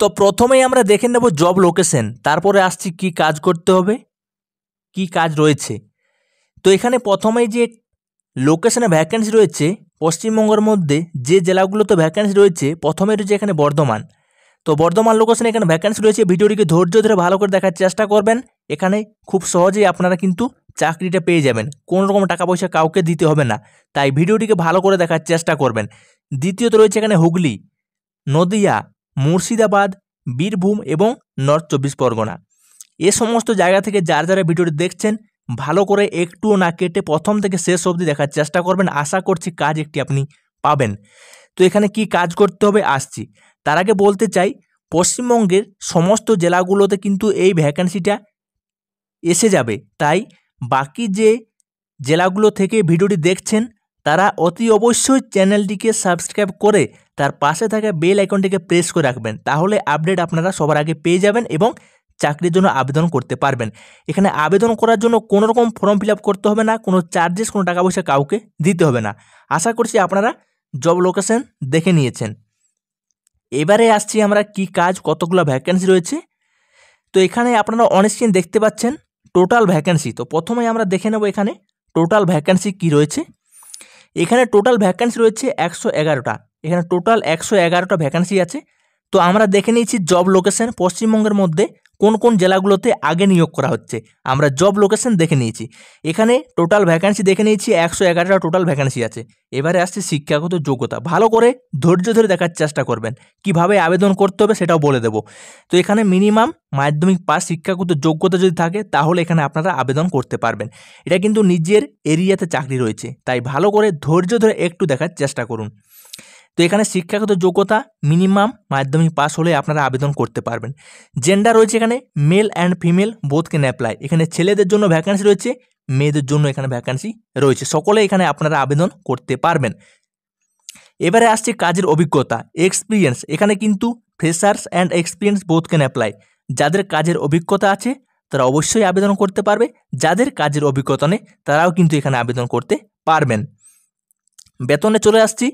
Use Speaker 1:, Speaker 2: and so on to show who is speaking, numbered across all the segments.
Speaker 1: তো প্রথমেই আমরা দেখে নেব জব লোকেশন তারপরে আসছি কি কাজ করতে হবে কি কাজ রয়েছে তো এখানে প্রথমেই যে লোকেশনে ভ্যাকেন্সি রয়েছে পশ্চিমবঙ্গের মধ্যে যে জেলাগুলোতে ভ্যাকেন্সি রয়েছে প্রথমে রয়েছে এখানে বর্ধমান তো বর্ধমান লোকেশনে এখানে ভ্যাকেন্সি রয়েছে ভিডিওটিকে ধৈর্য ধরে ভালো করে দেখার চেষ্টা করবেন এখানে খুব সহজেই আপনারা কিন্তু চাকরিটা পেয়ে যাবেন কোনো রকম টাকা পয়সা কাউকে দিতে হবে না তাই ভিডিওটিকে ভালো করে দেখার চেষ্টা করবেন দ্বিতীয়ত রয়েছে এখানে হুগলি নদিয়া মুর্শিদাবাদ বীরভূম এবং নর্থ চব্বিশ পরগনা এ সমস্ত জায়গা থেকে যারা যারা ভিডিওটি দেখছেন ভালো করে একটুও না কেটে প্রথম থেকে শেষ অবধি দেখার চেষ্টা করবেন আশা করছি কাজ একটি আপনি পাবেন তো এখানে কি কাজ করতে হবে আসছি তার আগে বলতে চাই পশ্চিমবঙ্গের সমস্ত জেলাগুলোতে কিন্তু এই ভ্যাকেন্সিটা এসে যাবে তাই বাকি যে জেলাগুলো থেকে ভিডিওটি দেখছেন তারা অতি অবশ্যই চ্যানেলটিকে সাবস্ক্রাইব করে তার পাশে থাকা বেল আইকনটিকে প্রেস করে রাখবেন তাহলে আপডেট আপনারা সবার আগে পেয়ে যাবেন এবং চাকরির জন্য আবেদন করতে পারবেন এখানে আবেদন করার জন্য কোনো রকম ফর্ম ফিল করতে হবে না কোনো চার্জেস কোনো টাকা পয়সা কাউকে দিতে হবে না আশা করছি আপনারা জব লোকেশন দেখে নিয়েছেন এবারে আসছি আমরা কি কাজ কতগুলো ভ্যাকেন্সি রয়েছে তো এখানে আপনারা অনস্ক্রিন দেখতে পাচ্ছেন টোটাল ভ্যাকেন্সি তো প্রথমে আমরা দেখে নেব এখানে টোটাল ভ্যাকেন্সি কি রয়েছে এখানে টোটাল ভ্যাকান্সি রয়েছে একশো এগারোটা এখানে টোটাল একশো এগারোটা ভ্যাকান্সি আছে তো আমরা দেখে নিয়েছি জব লোকেশন পশ্চিমবঙ্গের মধ্যে কোন কোন জেলাগুলোতে আগে নিয়োগ করা হচ্ছে আমরা জব লোকেশন দেখে নিয়েছি এখানে টোটাল ভ্যাকান্সি দেখে নিয়েছি একশো এগারোটা টোটাল ভ্যাকান্সি আছে এবারে আসছে শিক্ষাগত যোগ্যতা ভালো করে ধৈর্য ধরে দেখার চেষ্টা করবেন কিভাবে আবেদন করতে হবে সেটাও বলে দেব তো এখানে মিনিমাম মাধ্যমিক পাস শিক্ষাগত যোগ্যতা যদি থাকে তাহলে এখানে আপনারা আবেদন করতে পারবেন এটা কিন্তু নিজের এরিয়াতে চাকরি রয়েছে তাই ভালো করে ধৈর্য ধরে একটু দেখার চেষ্টা করুন তো এখানে শিক্ষাগত যোগ্যতা মিনিমাম মাধ্যমিক পাস হলে আপনারা আবেদন করতে পারবেন জেন্ডার রয়েছে এখানে male and female both can apply এখানে ছেলেদের জন্য ভ্যাকান্সি রয়েছে মেয়েদের জন্য এখানে ভ্যাকান্সি রয়েছে সকলে এখানে আপনারা আবেদন করতে পারবেন এবারে আসছে কাজের অভিজ্ঞতা এক্সপিরিয়েন্স এখানে কিন্তু freshers and experience both can apply যাদের কাজের অভিজ্ঞতা আছে তারা অবশ্যই আবেদন করতে পারবে যাদের কাজের অভিজ্ঞতা নেই তারাও কিন্তু এখানে আবেদন করতে পারবেন বেতনে চলে আসছি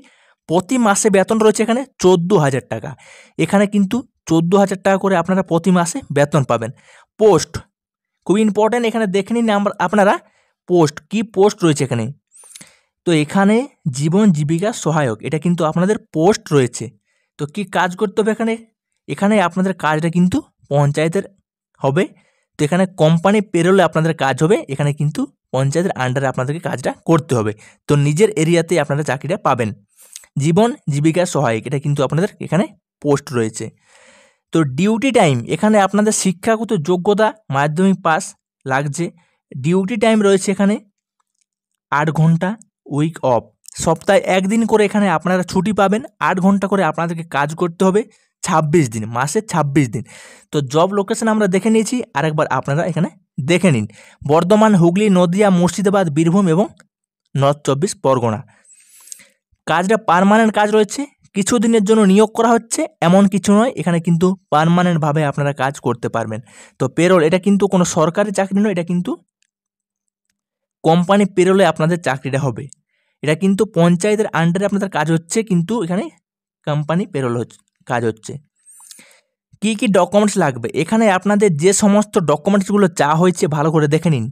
Speaker 1: প্রতি মাসে বেতন রয়েছে এখানে চোদ্দো হাজার টাকা এখানে কিন্তু চোদ্দো হাজার টাকা করে আপনারা প্রতি মাসে বেতন পাবেন পোস্ট খুব ইম্পর্ট্যান্ট এখানে দেখে নিন আপনারা পোস্ট কি পোস্ট রয়েছে এখানে তো এখানে জীবন জীবিকা সহায়ক এটা কিন্তু আপনাদের পোস্ট রয়েছে তো কি কাজ করতে হবে এখানে এখানে আপনাদের কাজটা কিন্তু পঞ্চায়েতের হবে তো এখানে কোম্পানি পেরোলে আপনাদের কাজ হবে এখানে কিন্তু পঞ্চায়েতের আন্ডারে আপনাদেরকে কাজটা করতে হবে তো নিজের এরিয়াতে আপনারা চাকরিটা পাবেন জীবন জীবিকা সহায়ক এটা কিন্তু আপনাদের এখানে পোস্ট রয়েছে তো ডিউটি টাইম এখানে আপনাদের শিক্ষাগত যোগ্যতা মাধ্যমিক পাস লাগছে ডিউটি টাইম রয়েছে এখানে আট ঘন্টা উইক অফ সপ্তাহে একদিন করে এখানে আপনারা ছুটি পাবেন আট ঘন্টা করে আপনাদেরকে কাজ করতে হবে ছাব্বিশ দিন মাসে ছাব্বিশ দিন তো জব লোকেশন আমরা দেখে নিয়েছি আরেকবার আপনারা এখানে দেখে নিন বর্ধমান হুগলি নদিয়া মুর্শিদাবাদ বীরভূম এবং নর্থ চব্বিশ পরগনা কাজটা পারমানেন্ট কাজ রয়েছে কিছু দিনের জন্য নিয়োগ করা হচ্ছে এমন কিছু নয় এখানে কিন্তু পারমানেন্টভাবে আপনারা কাজ করতে পারবেন তো পেরোল এটা কিন্তু কোনো সরকারি চাকরি নয় এটা কিন্তু কোম্পানি পেরোলে আপনাদের চাকরিটা হবে এটা কিন্তু পঞ্চায়েতের আন্ডারে আপনাদের কাজ হচ্ছে কিন্তু এখানে কোম্পানি পেরোল হচ্ছে কাজ হচ্ছে কি কি ডকুমেন্টস লাগবে এখানে আপনাদের যে সমস্ত ডকুমেন্টসগুলো চা হয়েছে ভালো করে দেখে নিন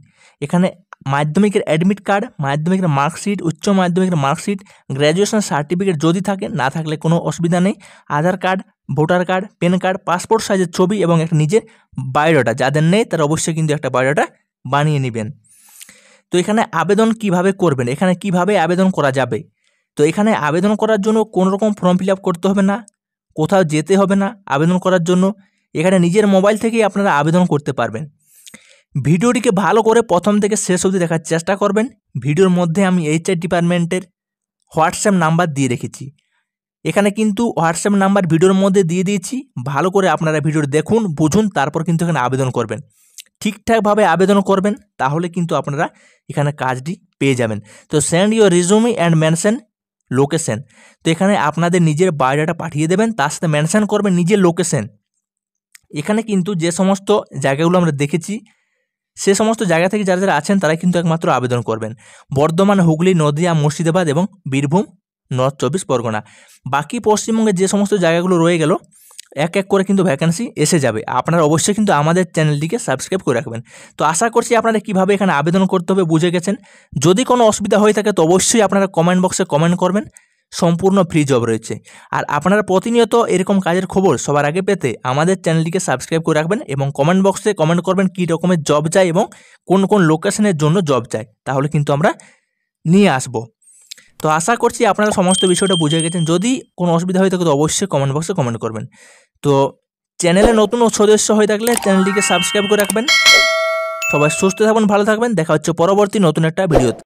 Speaker 1: এখানে মাধ্যমিকের অ্যাডমিট কার্ড মাধ্যমিকের মার্কশিট উচ্চ মাধ্যমিকের মার্কশিট গ্র্যাজুয়েশন সার্টিফিকেট যদি থাকে না থাকলে কোনো অসুবিধা নেই Aadhaar card voter card PAN card passport সাইজের ছবি এবং একটা নিজের বায়োডাটা যাদের নেই তারা অবশ্যই কিন্তু একটা বায়োডাটা বানিয়ে নেবেন তো এখানে আবেদন কিভাবে করবেন এখানে কিভাবে আবেদন করা যাবে তো এখানে আবেদন করার জন্য কোনো রকম ফর্ম ফিল করতে হবে না কোথাও যেতে হবে না আবেদন করার জন্য এখানে নিজের মোবাইল থেকেই আপনারা আবেদন করতে পারবেন ভিডিওটিকে ভালো করে প্রথম থেকে শেষ অবধি দেখার চেষ্টা করবেন ভিডিওর মধ্যে আমি এইচআই ডিপার্টমেন্টের হোয়াটসঅ্যাপ নাম্বার দিয়ে রেখেছি এখানে কিন্তু হোয়াটসঅ্যাপ নাম্বার ভিডিওর মধ্যে দিয়ে দিয়েছি ভালো করে আপনারা ভিডিওটি দেখুন বুঝুন তারপর কিন্তু এখানে আবেদন করবেন ঠিকঠাকভাবে আবেদন করবেন তাহলে কিন্তু আপনারা এখানে কাজটি পেয়ে যাবেন তো send your resume and mention location তো এখানে আপনাদের নিজের বায়োডাটা পাঠিয়ে দেবেন তার সাথে মেনশান করবেন নিজের লোকেশন এখানে কিন্তু যে সমস্ত জায়গাগুলো আমরা দেখেছি সে সমস্ত জায়গা থেকে যারা যারা আছেন তারা কিন্তু একমাত্র আবেদন করবেন বর্ধমান হুগলি নদিয়া মুর্শিদাবাদ এবং বীরভূম নর্থ চব্বিশ পরগনা বাকি পশ্চিমবঙ্গের যে সমস্ত জায়গাগুলো রয়ে গেল এক এক করে কিন্তু ভ্যাকেন্সি এসে যাবে আপনারা অবশ্যই কিন্তু আমাদের চ্যানেলটিকে সাবস্ক্রাইব করে রাখবেন তো আশা করছি আপনারা কিভাবে এখানে আবেদন করতে হবে বুঝে গেছেন যদি কোনো অসুবিধা হয়ে থাকে তো অবশ্যই আপনারা কমেন্ট বক্সে কমেন্ট করবেন সম্পূর্ণ ফ্রি জব রয়েছে আর আপনারা প্রতিনিয়ত এরকম কাজের খবর সবার আগে পেতে আমাদের চ্যানেলটিকে সাবস্ক্রাইব করে রাখবেন এবং কমেন্ট বক্সে কমেন্ট করবেন কী রকমের জব চাই এবং কোন কোন লোকেশনের জন্য জব চাই তাহলে কিন্তু আমরা নিয়ে আসবো তো আশা করছি আপনারা সমস্ত বিষয়টা বুঝে গেছেন যদি কোনো অসুবিধা হয়ে থাকে তো অবশ্যই কমেন্ট বক্সে কমেন্ট করবেন তো চ্যানেলে নতুন সদস্য হয়ে থাকলে চ্যানেলটিকে সাবস্ক্রাইব করে রাখবেন সবাই সুস্থ থাকবেন ভালো থাকবেন দেখা হচ্ছে পরবর্তী নতুন একটা ভিডিওতে